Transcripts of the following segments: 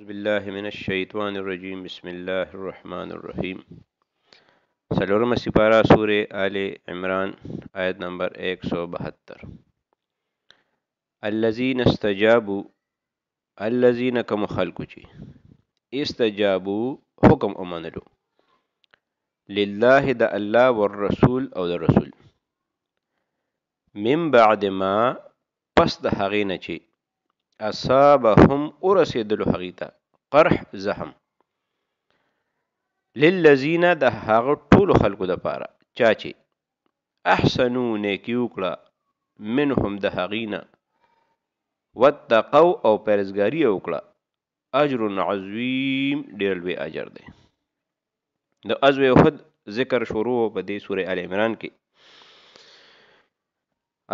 بالله من الشیطان الرجیم بسم الله الرحمن الرحیم سلورم سپارہ سورہ آل عمران آیت نمبر 172 الذین استجابوا الذین کم خلق چی استجابوا حکم امنلو لله د الله والرسول او د رسول من بعد ما پس د هغې نه چې اصابهم ورسېدلو هغې ته قرح زخم للذین د هغه ټولو خلکو دپاره چا چې احسنو نیکي وکړه منهم د هغې نه واتقو او پرزګاري وکړه اجر عظیم ډېر لوی اجر دی د ازوی احد ذکر شروع په دې سوره ال عمران کې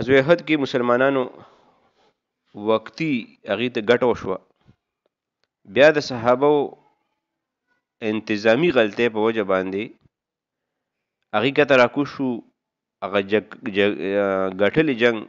ازوی احد کې مسلمانانو وقتی هغه ته ګټ وشو بیا د صحابه انتظامی غلطه په وجه باندې هغه کته راکوشو هغه ګټلې جنگ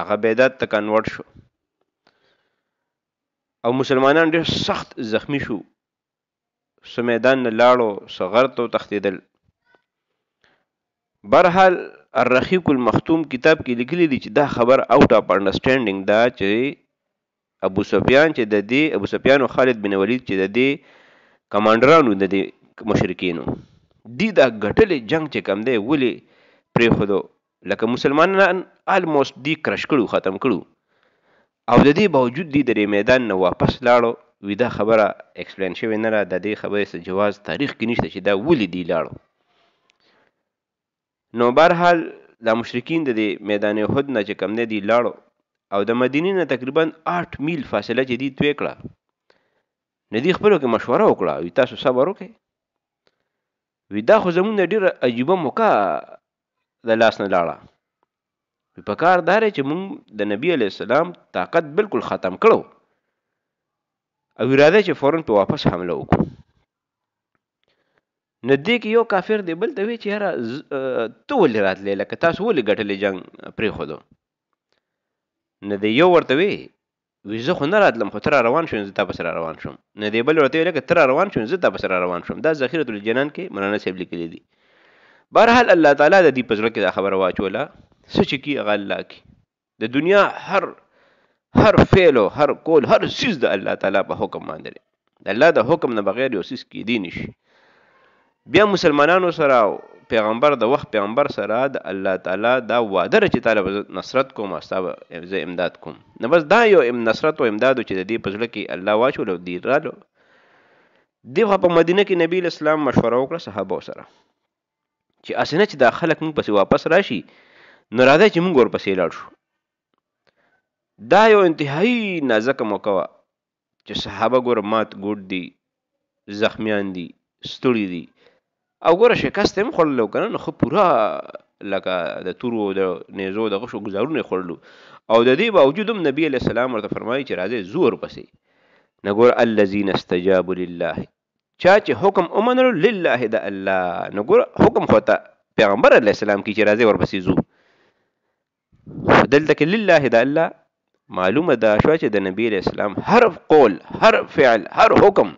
هغه بیدات ته کنورټ شو او مسلمانان ډېر سخت زخمی شو سو میدان نه لاړو سو غرتو تختیدل برحال الرحیق المختوم کتاب کې لیکلي دي چې دا خبر اوټ اف انډرستانډینګ دا چې ابو سفیان چې د دې ابو سفیان او خالد بن ولید چې د دې کمانډرانو د دې مشرکینو دی دا غټلې جنگ چې کم دی ولی پرې خودو لکه مسلمانان الموست دی کرش کړو ختم کړو او د دې باوجود دی د میدان نه واپس لاړو وی دا خبره اکسپلین شوی نه را د دې خبرې سره جواز تاریخ کې نشته چې دا ولی دی لاړو نو برحال د مشرکین د میدان احد نه چې کم نه دی لاړو او د مدینې نه تقریبا 8 میل فاصله چې دی توی کړه ندی خپلو کې مشوره وکړه وی تاسو صبر وکړئ وی دا خو زمونږ ډیره عجیبه موقع د لاس نه لاړه وی په کار داره چې مونږ د نبی علی السلام طاقت بالکل ختم کړو او اراده چې فورن په واپس حمله وکړو نو دې کې یو کافر دی بل ته وی چې یاره ته ولې راتلې لکه تاسو ولې ګټلې جنگ پرېښودو نو دی یو ورته وی وی زه خو نه راتلم خو تر روان شوم زه تا پسې روان شوم نو دی بل ورته وی لکه تر روان شوم زه تا پسې روان شوم دا ذخیرة الجنان کې مولانا صاحب لیکلی دی بهرحال الله تعالی د دې په زړه کې دا خبره واچوله څه چې کی هغه الله کی د دنیا هر هر فعل هر کول هر چیز د الله تعالی په حکم باندې دی د الله د حکم نه بغیر یو څه کېدی نشي بیا مسلمانانو سره پیغمبر د وخت پیغمبر سره د الله تعالی دا وعده چې طالب نصرت کوم استاب زه امداد کوم نو بس دا یو ام نصرت او امداد چې د دې پزړه کې الله واچولو دی رالو دغه په مدینه کې نبی اسلام مشوره وکړه صحابه سره چې اسنه چې دا خلک موږ پسې واپس راشي نو راځي چې موږ ورپسې لاړ شو دا یو انتهایی نازک موقع چې صحابه ګور مات ګوډ دي زخمیان دي ستړي دي او ګوره شکست هم خوړلو کنه نو خو پورا لکه د تورو د نیزو د غشو گزارونه خوړلو او د دې باوجود هم نبی علی السلام ورته فرمایي چې راځي زور پسې نګور الذين استجابوا لله چا چې حکم اومنلو لله د الله نګور حکم خوته پیغمبر علی السلام کی چې راځي ورپسې زور دلته کې لله د الله معلومه ده شو چې د نبی اسلام هر قول هر فعل هر حکم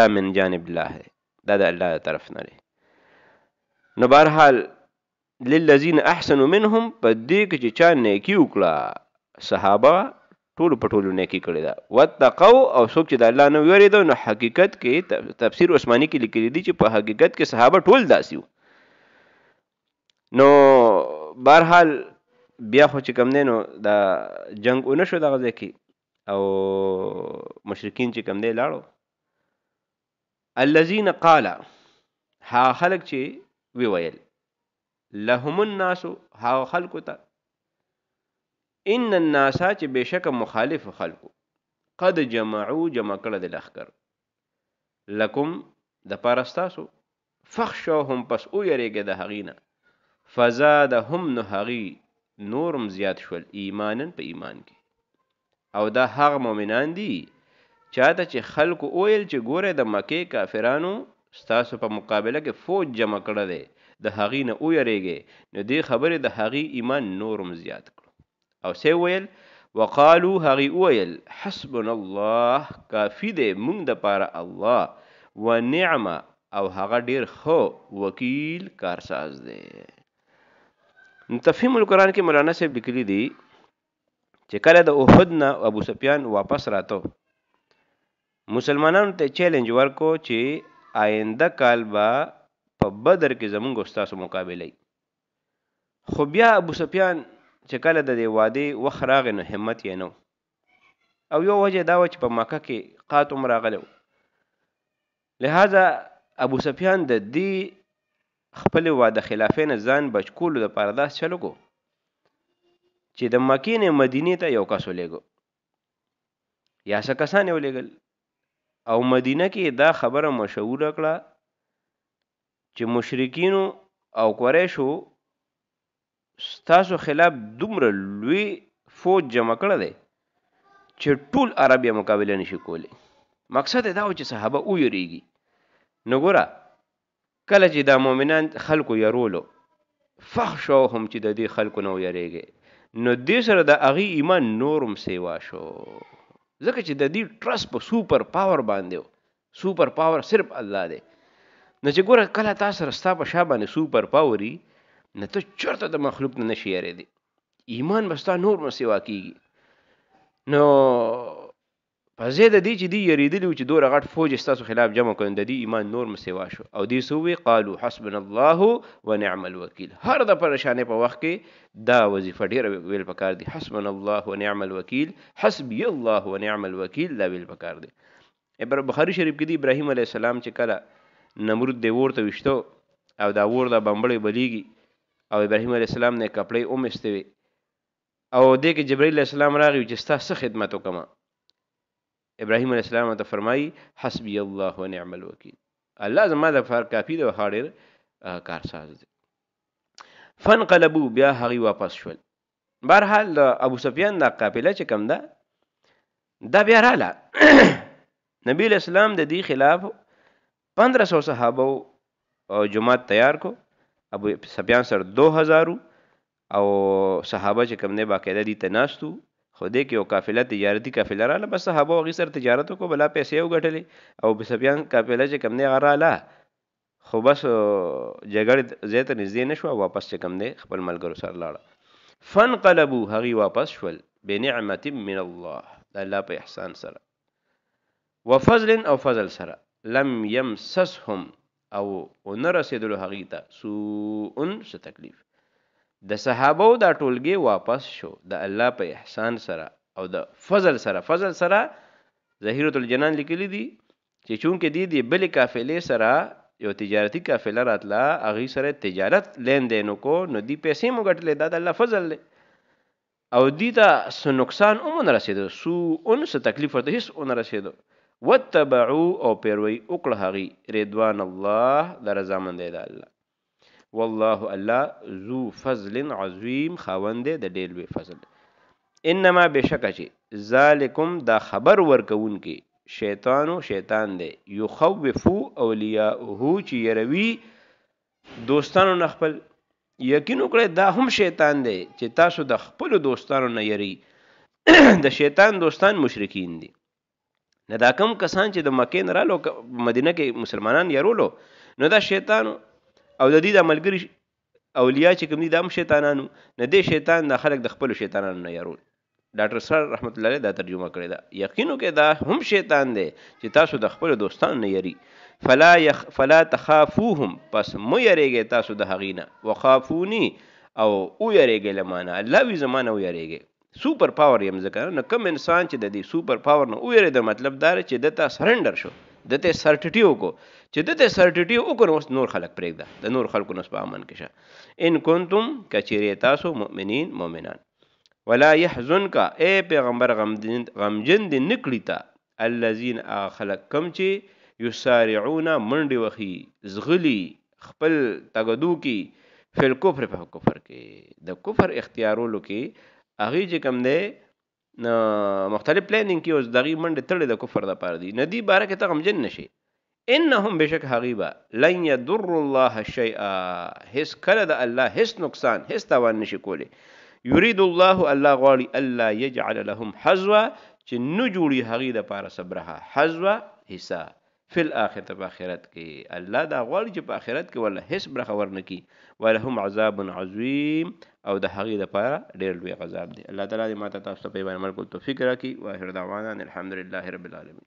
دا من جانب الله دی دا د الله طرف نه لري نو بهرحال للذین احسنوا منهم په دې کې چې چا نیکی وکړه صحابه ټول په ټولو نیکی کړی دا وتقوا او څوک چې د الله نه ویریدو نو حقیقت کې تفسیر عثماني کې لیکلی دی چې په حقیقت کې صحابه ټول داسیو نو بهرحال بیا خو چې کم دی نو دا جنگ اونشو دغه ځای کې او مشرکین چې کم دی لاړو الذين قال ها خلق چې وی ویل لهم الناس ها خلق ته ان الناس چې بشک مخالف خلق قد جمعو جمع کړه د لخر لکم د پرستاسو فخشوهم پس او یریګه د حغینه فزادهم نو حغی نورم زیات شول ایمانن په ایمان کې او دا هغه مؤمنان دي چاته چې خلکو اویل چې ګوره د مکې کافرانو ستاسو په مقابله کې فوج جمع کړه دی د هغې نه ویریږي نو دې خبرې د هغې ایمان نورم زیات کړو او سی ویل وقالو هغې ویل حسبنا الله کافی دی مونږ د پاره الله و نعمه او هغه ډیر خو وکیل کارساز دی تفهیم القرآن کې مولانا صاحب لیکلی دی چې کله د احد نه ابو سفیان واپس راتو مسلمانانو ته چیلنج ورکو چې آینده کال به په بدر کې زمونږ استادو مقابله خو بیا ابو سفیان چې کله د دې وادي وخ راغی نو همت یې نو او یو وجه دا و چې په مکه کې قاتم راغلو لہذا ابو سفیان د دې خپل واده خلافین ځان بچ کولو د پرداس چلو کو چې د مکې نه مدینې ته یو کس ولېګو یا څه کسان یې ولېګل او مدینه کې دا خبره مشهور کړه چې مشرکین او قریشو ستاسو خلاف دومره لوی فوج جمع کړه دی چې ټول عربیا مقابله نشي کولی مقصد دا و چې صحابه او یریږي نګوره کله چې دا مؤمنان خلکو يرولو فحشو هم چې د دې خلکو نو یریږي نو دې سره د اغي ایمان نورم سیوا شو ځکه چې د دې ټرست په سوپر پاور باندې و سوپر پاور صرف الله دی نو چې ګوره کله تاسو رستا په شا باندې سوپر پاوري نه ته چرته د مخلوق نه نشي یاري دی ایمان بستا نور مسیوا کیږي نو په زید دی چې دی یریدلی چې دوره غټ فوج استاسو خلاف جمع کړي د دې ایمان نور مسیوا شو او دې سووي قالو حسبنا الله ونعم الوکیل هر د پریشانې په وخت کې دا وظیفه ډیره ویل پکار دي حسبنا الله ونعم الوکیل حسبي الله ونعم الوکیل دا ویل پکار دي ابر بخاری شریف کې دی ابراهیم علی السلام چې کله نمرود دی ورته وشتو او دا ور د بمبړې بلیږي او ابراهیم علی السلام نه کپړې اومستوي او دې کې جبرئیل علی السلام راغی چې ستا څه خدمت وکما ابراهيم عليه السلام ته فرمایي حسبي الله ونعم الوکیل الله زما د فار کافی د هاډر کارساز دی فنقلبو بیا هغه واپس شول بهرحال ابو سفیان دا قافله چې کم ده دا بیا رااله نبی اسلام د دې خلاف 1500 صحابه او جماعت تیار کو ابو سفیان سره 2000 او صحابه چې کم نه باقاعده دي تناستو خو دې کې یو قافله تجارتي قافله رااله بس صحابه هغې سره تجارت وکړو بلا پیسې وګټلې او بسفیان قافله چې کم دی هغه رااله خو بس جګړې ځای ته نږدې نه شوه واپس چې کم دی خپل ملګرو سره لاړه فانقلبو هغې واپس شول بنعمت من الله د الله په احسان سره وفضل او فضل سره لم يمسسهم او ونرسیدلو هغې ته سوء څه تکلیف د صحابه دا ټولګي واپس شو د الله په احسان سره او د فضل سره فضل سره ظهیرۃ الجنان لیکلی دي چې چونکې دی دی بلې قافلې سره یو تجارتی قافله راتله هغې سره تجارت لین دین وکړو نو دی پیسې مو ګټلې دا د الله فضل دی او دی ته څه نقصان هم ونه رسېده سو اون څه تکلیف ورته هېڅ ونه رسېده وتبعو او پیروي وکړه هغې رضوان الله د رضامندۍ د الله والله الله ذو فضل عظیم خاوند د ډېر لوی فضل انما بشک چې ذالکم دا خبر ورکون کې شیطانو شیطان دی یخوفو اولیاءه چې يروي دوستانو نخپل یقین وکړئ دا هم شیطان دی چې تاسو د خپل دوستانو نه یری د شیطان دوستان مشرکین دي نه دا کم کسان چې د مکې نه رالو مدینه کې مسلمانان یرولو نو دا شیطانو او د دې د ملګری اولیا چې کوم دي د شیطانانو نه دي شیطان د خلک د خپل شیطانانو نه یارول ډاکټر سر رحمت الله علیه دا ترجمه کړی دا یقینو کې دا هم شیطان دی چې تاسو د خپل دوستانو نه یری فلا يخ فلا تخافوهم پس مو یریږئ تاسو د هغینه وخافونی او او یریږئ لمانه الله وی زمانه و یریږئ سوپر پاور يم ځکه نو کم انسان چې د دې سوپر پاور نه ویری د مطلب دا چې د تا سرندر شو د ته سرټټي وکړو چې د ته سرټټي وکړو اوس نور خلق پرېږده د نور خلقو نس په امن کې شه ان کنتم کچری تاسو مؤمنین مؤمنان ولا يحزنك اے پیغمبر غمجن غمجن دي نکړی تا الذين خلق کم چې یسارعون منډي وخی زغلی خپل تګدو کې فل کفر په کفر کې د کفر اختیارولو کې اغه چې کم دی مختلف پلانینګ کې اوس دغه منډه تړې د کفر د پاره دی ندی باره کې ته غمجن نشي انهم بشک حغیبا لن یضر الله شیئا هیڅ کله د الله هیڅ نقصان هیڅ تاوان نشي کولی یرید الله الله غواړي الله یجعل لهم حزوا چې نو جوړي هغه د پاره صبره حزوا حساب فل اخرت په اخرت کې الله دا غواړي چې په اخرت کې ولا هیڅ بر خبر نه کی ولهم عذاب عظیم او د هغې لپاره ډېر لوی عذاب دی الله تعالی دې ماته تاسو ته په ایمان عمل کول توفیق راکړي واخر دعوانا الحمدلله رب العالمین